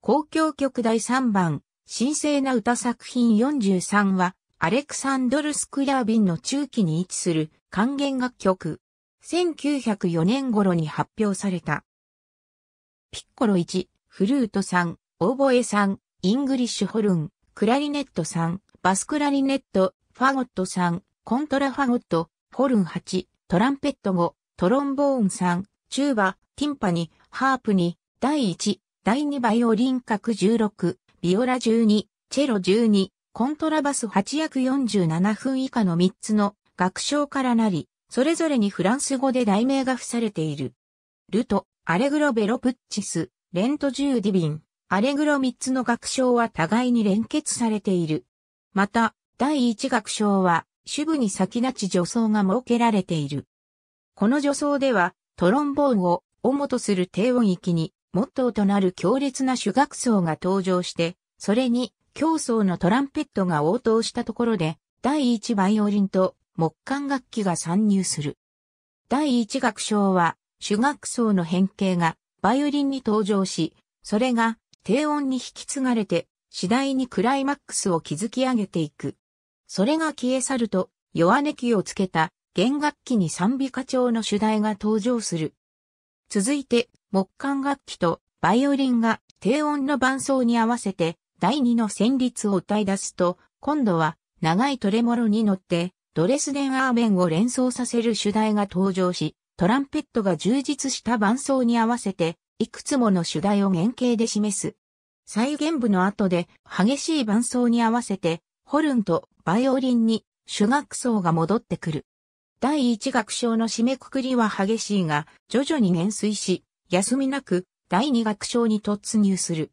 公共曲第3番、神聖な歌作品43は、アレクサンドル・スクリービンの中期に位置する還元楽曲。1904年頃に発表された。ピッコロ1、フルート3、オーボエ3、イングリッシュホルン、クラリネット3、バスクラリネット、ファゴット3、コントラファゴット、ホルン8、トランペット5、トロンボーン3、チューバ、ティンパニ、ハープに、第1、第2バイオリン角16、ビオラ12、チェロ12、コントラバス8約47分以下の3つの楽章からなり、それぞれにフランス語で題名が付されている。ルト、アレグロベロプッチス、レント10ディビン、アレグロ3つの楽章は互いに連結されている。また、第1楽章は、主部に先立ち助走が設けられている。この助走では、トロンボーンを主とする低音域に、モットーとなる強烈な主楽奏が登場して、それに、競争のトランペットが応答したところで、第1バイオリンと木管楽器が参入する。第1楽章は、主楽奏の変形がバイオリンに登場し、それが低音に引き継がれて、次第にクライマックスを築き上げていく。それが消え去ると、弱音器をつけた弦楽器に賛美歌調の主題が登場する。続いて、木管楽器とバイオリンが低音の伴奏に合わせて第二の旋律を歌い出すと、今度は長いトレモロに乗ってドレスデン・アーメンを連想させる主題が登場し、トランペットが充実した伴奏に合わせて、いくつもの主題を原型で示す。再現部の後で激しい伴奏に合わせて、ホルンとバイオリンに主楽奏が戻ってくる。第一楽章の締めくくりは激しいが、徐々に減衰し、休みなく第二楽章に突入する。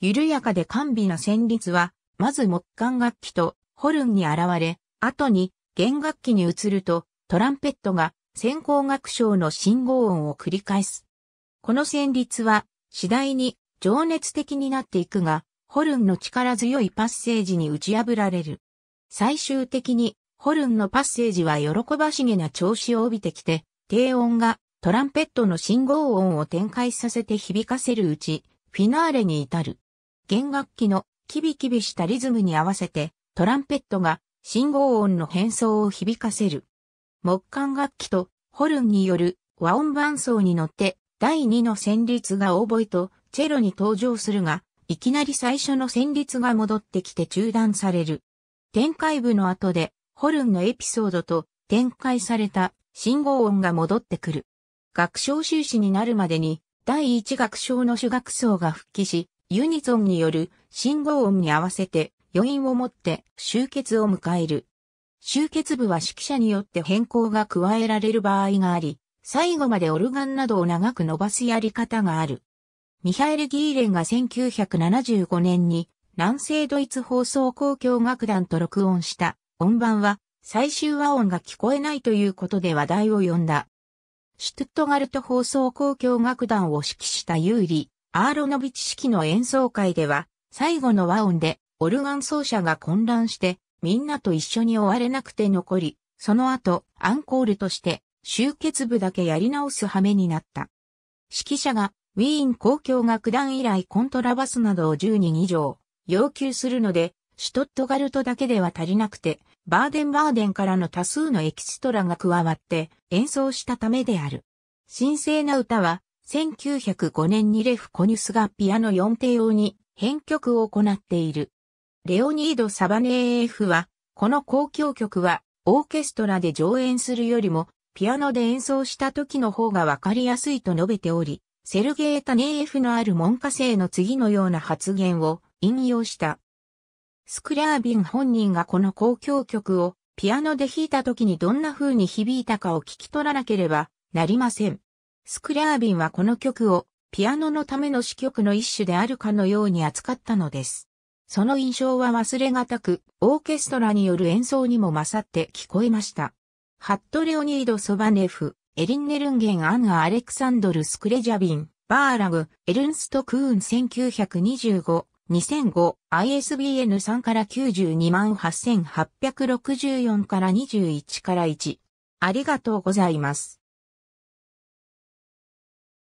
緩やかで甘美な旋律は、まず木管楽器とホルンに現れ、後に弦楽器に移るとトランペットが先行楽章の信号音を繰り返す。この旋律は次第に情熱的になっていくが、ホルンの力強いパッセージに打ち破られる。最終的にホルンのパッセージは喜ばしげな調子を帯びてきて、低音がトランペットの信号音を展開させて響かせるうち、フィナーレに至る。弦楽器のキビキビしたリズムに合わせて、トランペットが信号音の変装を響かせる。木管楽器とホルンによる和音伴奏に乗って第2の旋律がオーボエとチェロに登場するが、いきなり最初の旋律が戻ってきて中断される。展開部の後でホルンのエピソードと展開された信号音が戻ってくる。学章修士になるまでに、第一学章の主学層が復帰し、ユニゾンによる信号音に合わせて余韻を持って集結を迎える。集結部は指揮者によって変更が加えられる場合があり、最後までオルガンなどを長く伸ばすやり方がある。ミハエル・ギーレンが1975年に南西ドイツ放送公共楽団と録音した音版は最終和音が聞こえないということで話題を呼んだ。シュトゥットガルト放送交響楽団を指揮したユーリ・アーロノビチ式の演奏会では、最後の和音で、オルガン奏者が混乱して、みんなと一緒に終われなくて残り、その後、アンコールとして、集結部だけやり直す羽目になった。指揮者が、ウィーン交響楽団以来コントラバスなどを10人以上、要求するので、シュトットガルトだけでは足りなくて、バーデンバーデンからの多数のエキストラが加わって演奏したためである。神聖な歌は、1905年にレフ・コニュスがピアノ4帝王に編曲を行っている。レオニード・サバネー F は、この公共曲は、オーケストラで上演するよりも、ピアノで演奏した時の方がわかりやすいと述べており、セルゲー・タネー F のある門下生の次のような発言を引用した。スクラービン本人がこの交響曲をピアノで弾いた時にどんな風に響いたかを聞き取らなければなりません。スクラービンはこの曲をピアノのための詩曲の一種であるかのように扱ったのです。その印象は忘れがたく、オーケストラによる演奏にも勝って聞こえました。ハット・レオニード・ソバネフ、エリン・ネルンゲン・アンガ・アレクサンドル・スクレジャビン、バーラグ、エルンスト・クーン1925、2005 ISBN 3から928,864から21から1。ありがとうございます。